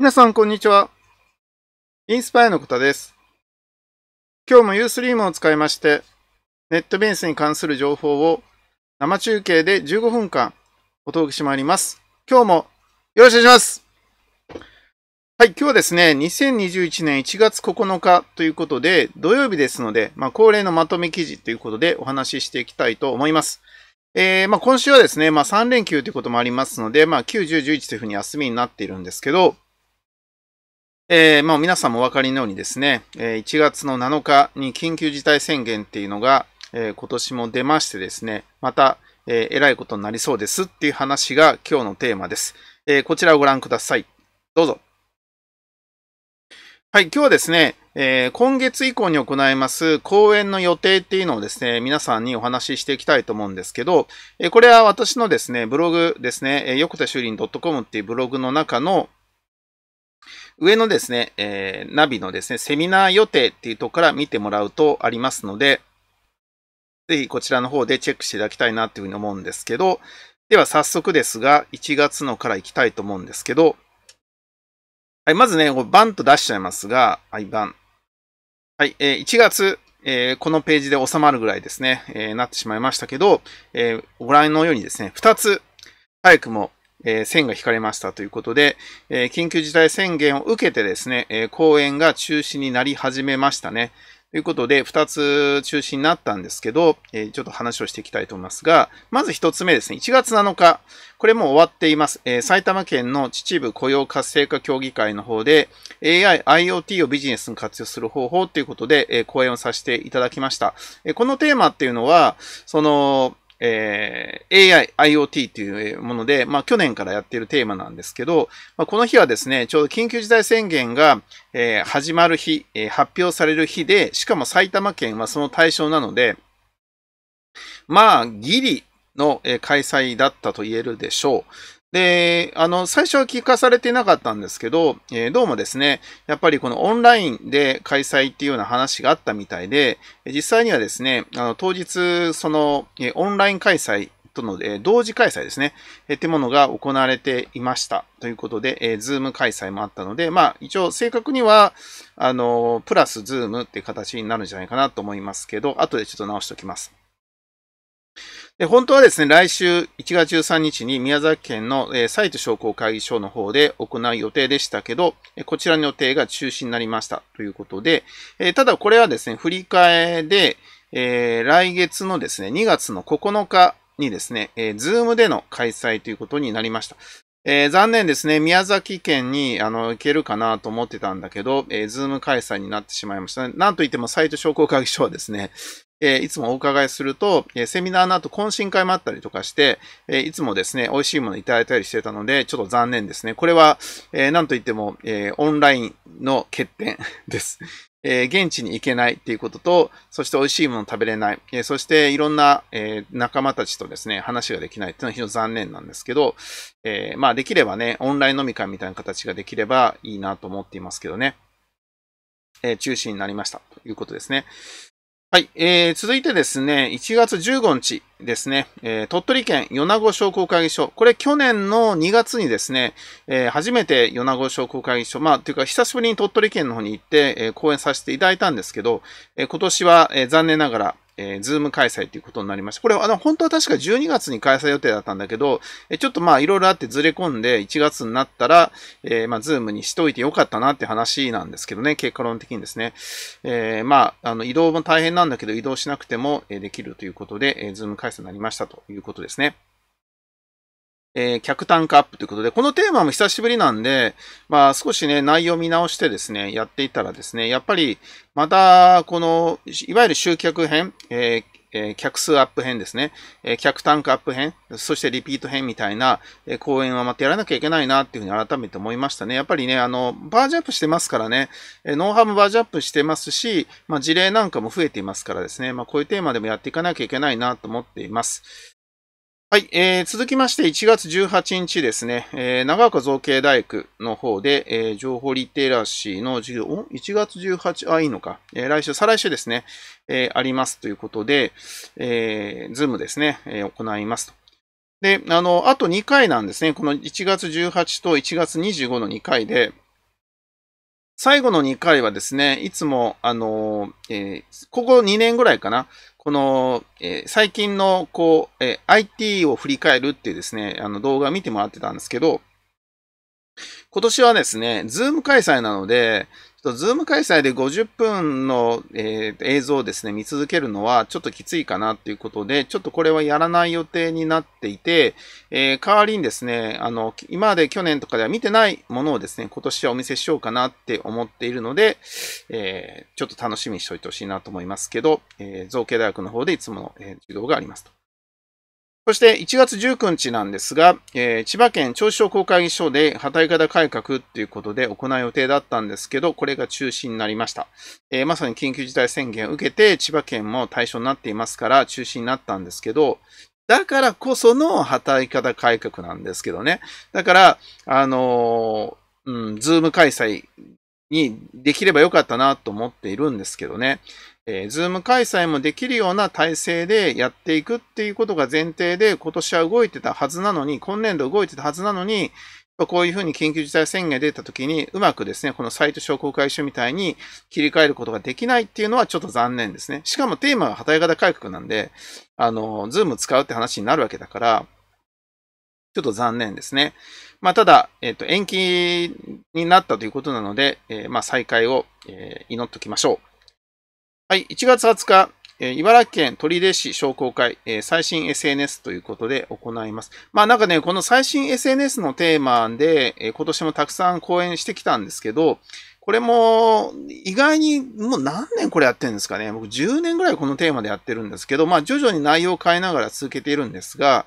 皆さん、こんにちは。インスパイアのことです。今日も Ustream を使いまして、ネットベースに関する情報を生中継で15分間お届けしてまいります。今日もよろしくお願いしますはい、今日はですね、2021年1月9日ということで、土曜日ですので、まあ、恒例のまとめ記事ということでお話ししていきたいと思います。えー、まあ、今週はですね、まあ、3連休ということもありますので、まあ、9、10、11というふうに休みになっているんですけど、えー、も皆さんもお分かりのようにですね、1月の7日に緊急事態宣言っていうのが、えー、今年も出ましてですね、また、えー、えらいことになりそうですっていう話が今日のテーマです。えー、こちらをご覧ください。どうぞ。はい、今日はですね、えー、今月以降に行います講演の予定っていうのをですね、皆さんにお話ししていきたいと思うんですけど、えこれは私のですね、ブログですね、えー、よくたしゅうりん .com っていうブログの中の、上のですね、えー、ナビのですね、セミナー予定っていうとこから見てもらうとありますので、ぜひこちらの方でチェックしていただきたいなっていうふうに思うんですけど、では早速ですが、1月のから行きたいと思うんですけど、はい、まずね、バンと出しちゃいますが、はい、バン。はい、えー、1月、えー、このページで収まるぐらいですね、えー、なってしまいましたけど、えー、ご覧のようにですね、2つ、早くもえ線が引かれましたということで、え緊急事態宣言を受けてですね、え公演が中止になり始めましたね。ということで、二つ中止になったんですけど、えー、ちょっと話をしていきたいと思いますが、まず一つ目ですね、1月7日、これもう終わっています。えー、埼玉県の秩父雇用活性化協議会の方で、AI、IoT をビジネスに活用する方法ということで、えー、講演をさせていただきました。えこのテーマっていうのは、その、えー、AI、IoT というもので、まあ、去年からやっているテーマなんですけど、まあ、この日はですね、ちょうど緊急事態宣言が、えー、始まる日、えー、発表される日で、しかも埼玉県はその対象なので、まあ、ギリの開催だったと言えるでしょう。で、あの、最初は聞かされてなかったんですけど、えー、どうもですね、やっぱりこのオンラインで開催っていうような話があったみたいで、実際にはですね、あの当日、その、えオンライン開催との、え同時開催ですね、えってものが行われていましたということで、えー、ズーム開催もあったので、まあ一応正確には、あの、プラスズームって形になるんじゃないかなと思いますけど、後でちょっと直しておきます。で、本当はですね、来週1月13日に宮崎県の、えー、サイト商工会議所の方で行う予定でしたけど、こちらの予定が中止になりましたということで、えー、ただこれはですね、振り替えで、えー、来月のですね、2月の9日にですね、えー、ズームでの開催ということになりました。えー、残念ですね。宮崎県に、あの、行けるかなと思ってたんだけど、えー、ズーム開催になってしまいました、ね。なんといっても、サイト商工会議所はですね、えいつもお伺いすると、えセミナーの後懇親会もあったりとかして、えいつもですね、美味しいものいただいたりしてたので、ちょっと残念ですね。これは、えー、なんといっても、えオンラインの欠点です。え現地に行けないっていうことと、そして美味しいもの食べれない、えそしていろんな、え仲間たちとですね、話ができないっていうのは非常に残念なんですけど、えまあできればね、オンライン飲み会みたいな形ができればいいなと思っていますけどね、え中止になりましたということですね。はい、えー、続いてですね、1月15日ですね、えー、鳥取県米子商工会議所、これ去年の2月にですね、えー、初めて米子商工会議所、まあ、というか久しぶりに鳥取県の方に行って、えー、講演させていただいたんですけど、え今年は、え残念ながら、えー、ズーム開催ということになりました。これ、あの、本当は確か12月に開催予定だったんだけど、えちょっとまあ、いろいろあってずれ込んで、1月になったら、えー、まあ、ズームにしといてよかったなって話なんですけどね、結果論的にですね。えー、まあ、あの、移動も大変なんだけど、移動しなくてもできるということで、えー、ズーム開催になりましたということですね。えー、客単価アップということで、このテーマも久しぶりなんで、まあ少しね、内容見直してですね、やっていたらですね、やっぱりまた、この、いわゆる集客編、えーえ客数アップ編ですね、え客単価アップ編、そしてリピート編みたいな、え講演はまたやらなきゃいけないなっていうふうに改めて思いましたね。やっぱりね、あの、バージョンアップしてますからね、えノウハウもバージョンアップしてますし、まあ、事例なんかも増えていますからですね、まあ、こういうテーマでもやっていかなきゃいけないなと思っています。はい、えー、続きまして1月18日ですね、えー、長岡造形大学の方で、えー、情報リテラシーの授業、お ?1 月18、あ、いいのか、えー、来週、再来週ですね、えー、ありますということで、えー、ズームですね、えー、行いますと。で、あの、あと2回なんですね、この1月18と1月25の2回で、最後の2回はですね、いつも、あの、えー、ここ2年ぐらいかな、この、えー、最近の、こう、えー、IT を振り返るっていうですね、あの動画見てもらってたんですけど、今年はですね、ズーム開催なので、ズーム開催で50分の、えー、映像をですね、見続けるのはちょっときついかなっていうことで、ちょっとこれはやらない予定になっていて、えー、代わりにですね、あの、今まで去年とかでは見てないものをですね、今年はお見せしようかなって思っているので、えー、ちょっと楽しみにしておいてほしいなと思いますけど、え造形大学の方でいつもの授業がありますと。そして1月19日なんですが、えー、千葉県調子商工会議所で働き方改革ということで行う予定だったんですけど、これが中止になりました。えー、まさに緊急事態宣言を受けて、千葉県も対象になっていますから中止になったんですけど、だからこその働き方改革なんですけどね。だから、あのー、うん、ズーム開催にできればよかったなと思っているんですけどね。えー、ズーム開催もできるような体制でやっていくっていうことが前提で、今年は動いてたはずなのに、今年度動いてたはずなのに、こういうふうに緊急事態宣言が出たときに、うまくですね、このサイト商工会所みたいに切り替えることができないっていうのはちょっと残念ですね。しかもテーマが働き方改革なんで、あの、ズーム使うって話になるわけだから、ちょっと残念ですね。まあ、ただ、えっ、ー、と、延期になったということなので、えー、まあ、再開を、えー、祈っておきましょう。はい、1月20日、え茨城県取手市商工会、え最新 SNS ということで行います。まあなんかね、この最新 SNS のテーマで、え今年もたくさん講演してきたんですけど、これも意外にもう何年これやってるんですかね。僕10年ぐらいこのテーマでやってるんですけど、まあ徐々に内容を変えながら続けているんですが、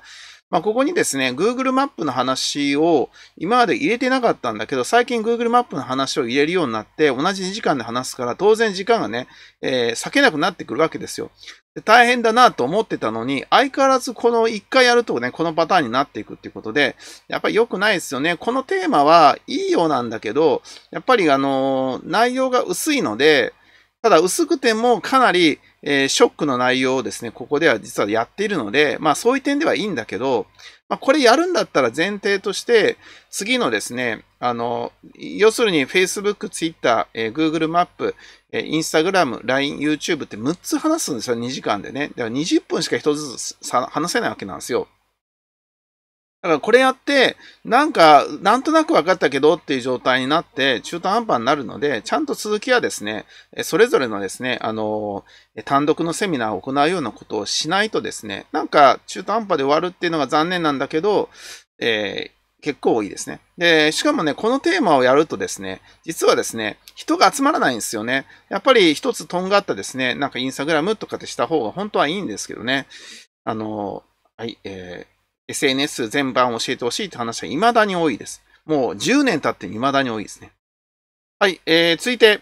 まあ、ここにですね、Google マップの話を今まで入れてなかったんだけど、最近 Google マップの話を入れるようになって、同じ2時間で話すから、当然時間がね、えー、避けなくなってくるわけですよ。で大変だなと思ってたのに、相変わらずこの1回やるとね、このパターンになっていくっていうことで、やっぱり良くないですよね。このテーマはいいようなんだけど、やっぱりあのー、内容が薄いので、ただ薄くてもかなりえー、ショックの内容をですね、ここでは実はやっているので、まあそういう点ではいいんだけど、まあこれやるんだったら前提として、次のですね、あの、要するに Facebook、Twitter、えー、Google マップ、えー、Instagram、LINE、YouTube って6つ話すんですよ、2時間でね。だから20分しか1つずつ話せないわけなんですよ。だからこれやって、なんか、なんとなく分かったけどっていう状態になって、中途半端になるので、ちゃんと続きはですね、それぞれのですね、あの、単独のセミナーを行うようなことをしないとですね、なんか中途半端で終わるっていうのが残念なんだけど、えー結構多いですね。で、しかもね、このテーマをやるとですね、実はですね、人が集まらないんですよね。やっぱり一つとんがったですね、なんかインスタグラムとかでした方が本当はいいんですけどね。あの、はい、えー、SNS 全般教えてほしいって話は未だに多いです。もう10年経って未だに多いですね。はい、えー、続いて、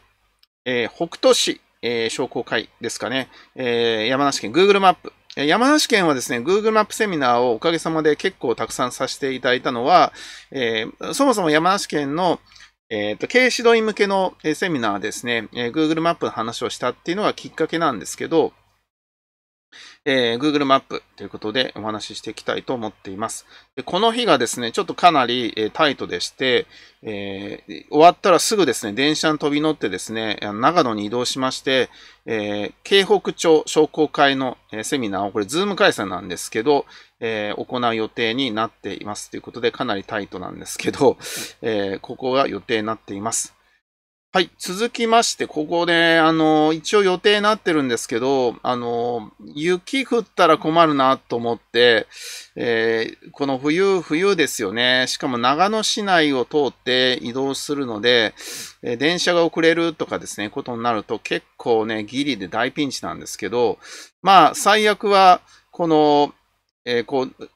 えー、北斗市、えー、商工会ですかね。えー、山梨県 Google マップ。山梨県はですね、Google マップセミナーをおかげさまで結構たくさんさせていただいたのは、えー、そもそも山梨県の、えっ、ー、と、経営指導員向けのセミナーですね、えー、Google マップの話をしたっていうのがきっかけなんですけど、えー、Google マップということでお話ししていきたいと思っています。でこの日がですね、ちょっとかなり、えー、タイトでして、えー、終わったらすぐですね、電車に飛び乗ってですね、長野に移動しまして、えー、京北町商工会の、えセミナーを、これ、ズーム開催なんですけど、え行う予定になっています。ということで、かなりタイトなんですけど、えここが予定になっています。はい。続きまして、ここで、あの、一応予定になってるんですけど、あの、雪降ったら困るなと思って、えー、この冬、冬ですよね。しかも長野市内を通って移動するので、えー、電車が遅れるとかですね、ことになると結構ね、ギリで大ピンチなんですけど、まあ、最悪は、この、えー、こう、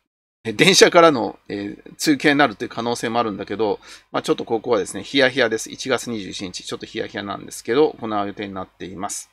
電車からの、えー、通勤になるという可能性もあるんだけど、まあ、ちょっとここはですね、ヒヤヒヤです。1月21日、ちょっとヒヤヒヤなんですけど、行う予定になっています。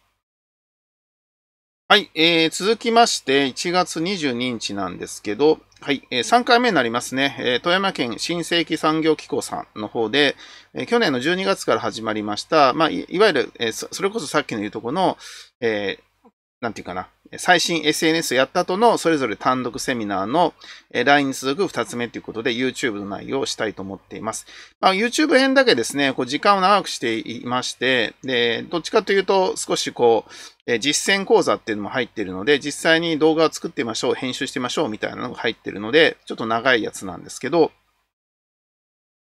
はい、えー、続きまして、1月22日なんですけど、はい、えー、3回目になりますね、えー、富山県新世紀産業機構さんの方で、えー、去年の12月から始まりました、まあ、いわゆる、えー、それこそさっきの言うとこの、えー、なんていうかな、最新 SNS やった後のそれぞれ単独セミナーの LINE に続く2つ目ということで YouTube の内容をしたいと思っています。まあ、YouTube 編だけですね、こう時間を長くしていまして、で、どっちかというと少しこう、実践講座っていうのも入っているので、実際に動画を作ってみましょう、編集してみましょうみたいなのが入っているので、ちょっと長いやつなんですけど、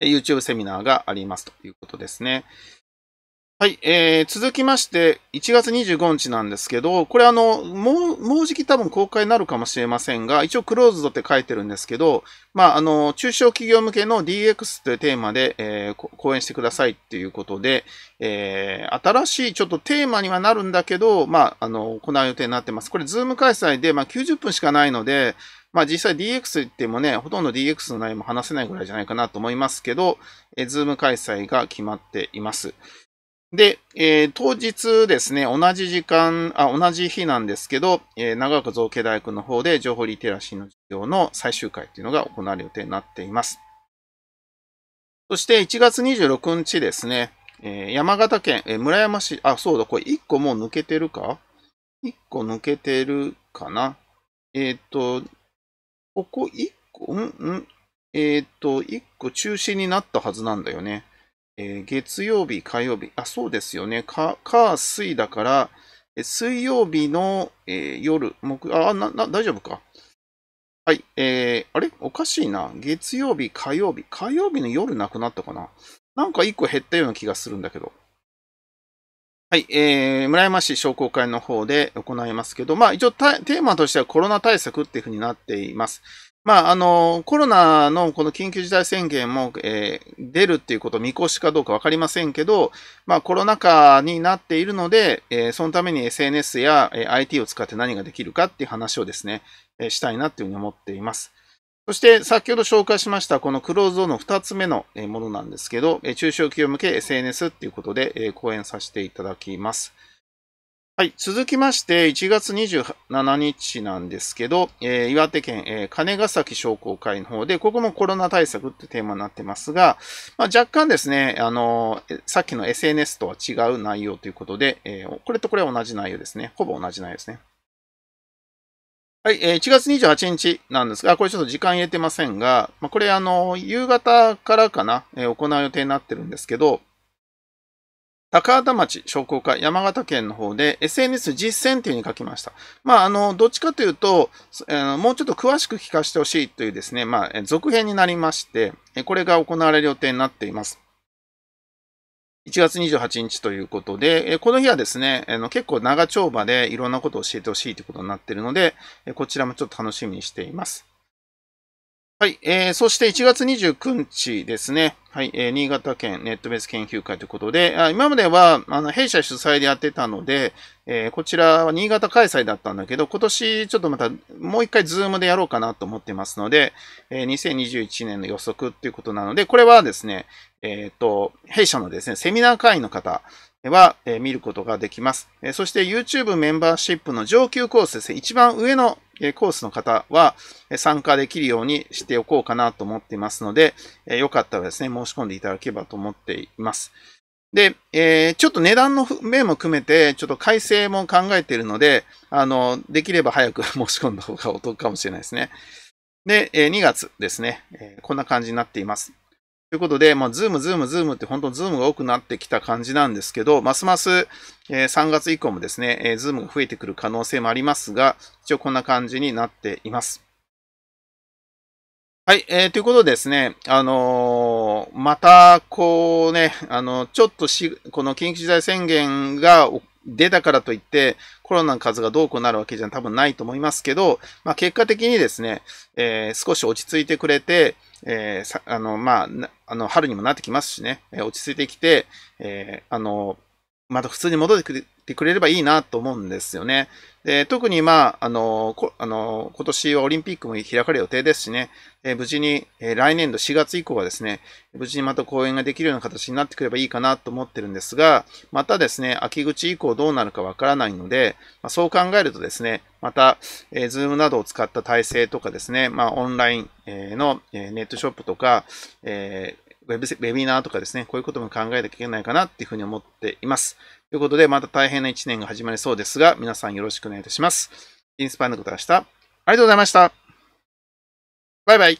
YouTube セミナーがありますということですね。はい、えー、続きまして、1月25日なんですけど、これあの、もう、もうじき多分公開になるかもしれませんが、一応クローズドって書いてるんですけど、まあ、あの、中小企業向けの DX というテーマで、えー、講演してくださいっていうことで、えー、新しいちょっとテーマにはなるんだけど、まあ、あの、行う予定になってます。これ、ズーム開催で、まあ、90分しかないので、まあ実際 DX 言ってもね、ほとんど DX の内容も話せないぐらいじゃないかなと思いますけど、えズーム開催が決まっています。で、えー、当日ですね、同じ時間、あ、同じ日なんですけど、えー、長岡造形大学の方で情報リテラシーの授業の最終回というのが行われる予定になっています。そして1月26日ですね、えー、山形県、え村山市、あ、そうだ、これ1個もう抜けてるか ?1 個抜けてるかなえっ、と、ここ1個、んうんえっ、と、1個中止になったはずなんだよね。えー、月曜日、火曜日、あ、そうですよね。か、火、水だから、水曜日の、えー、夜、木、あ、な、な、大丈夫か。はい、えー、あれおかしいな。月曜日、火曜日。火曜日の夜なくなったかななんか一個減ったような気がするんだけど。はい、えー、村山市商工会の方で行いますけど、まあ一応テーマとしてはコロナ対策っていうふうになっています。まあ、あの、コロナのこの緊急事態宣言も、えー、出るっていうこと見越しかどうかわかりませんけど、まあ、コロナ禍になっているので、えー、そのために SNS や、えー、IT を使って何ができるかっていう話をですね、えー、したいなっていうふうに思っています。そして、先ほど紹介しました、このクローズドの2つ目のものなんですけど、中小企業向け SNS っていうことで、え講演させていただきます。はい。続きまして、1月27日なんですけど、えー、岩手県、えー、金ヶ崎商工会の方で、ここもコロナ対策ってテーマになってますが、まあ、若干ですね、あのー、さっきの SNS とは違う内容ということで、えこれとこれは同じ内容ですね。ほぼ同じ内容ですね。はい、えー、1月28日なんですが、これちょっと時間入れてませんが、まあ、これあの、夕方からかな、え行う予定になってるんですけど、高畑町商工会、山形県の方で SNS 実践というに書きました。まあ、あの、どっちかというと、あのもうちょっと詳しく聞かせてほしいというですね、まあ、続編になりまして、これが行われる予定になっています。1月28日ということで、この日はですね、結構長丁場でいろんなことを教えてほしいということになっているので、こちらもちょっと楽しみにしています。はい、えー、そして1月29日ですね、はいえー、新潟県ネットベース研究会ということで、あ今まではあの弊社主催でやってたので、えー、こちらは新潟開催だったんだけど、今年ちょっとまたもう一回ズームでやろうかなと思ってますので、えー、2021年の予測っていうことなので、これはですね、えっ、ー、と、弊社のですね、セミナー会員の方、は、見ることができます。そして YouTube メンバーシップの上級コースですね、一番上のコースの方は参加できるようにしておこうかなと思っていますので、よかったらですね、申し込んでいただければと思っています。で、ちょっと値段の面も含めて、ちょっと改正も考えているので、あの、できれば早く 申し込んだ方がお得かもしれないですね。で、2月ですね、こんな感じになっています。ということで、まあ、ズーム、ズーム、ズームって本当ズームが多くなってきた感じなんですけど、ますます、えー、3月以降もですね、えー、ズームが増えてくる可能性もありますが、一応こんな感じになっています。はい、えー、ということでですね、あのー、また、こうね、あの、ちょっとし、この緊急事態宣言が出たからといって、コロナの数がどうこうなるわけじゃ多分ないと思いますけど、まあ、結果的にですね、えー、少し落ち着いてくれて、えー、あの、まあ、あの、春にもなってきますしね、え落ち着いてきて、えあの、また普通に戻ってくれればいいなと思うんですよね。で特に、まあ、あのあの、今年はオリンピックも開かれる予定ですしね、え無事に、え来年度4月以降はですね、無事にまた公演ができるような形になってくればいいかなと思ってるんですが、またですね、秋口以降どうなるかわからないので、まそう考えるとですね、また、えー、Zoom などを使った体制とかですね、まあ、オンライン、えの、えネットショップとか、えーウェブウェビナーとかですね、こういうことも考えなきゃいけないかなっていうふうに思っています。ということで、また大変な1年が始まりそうですが、皆さんよろしくお願いいたします。インスパイのことは明日。ありがとうございました。バイバイ。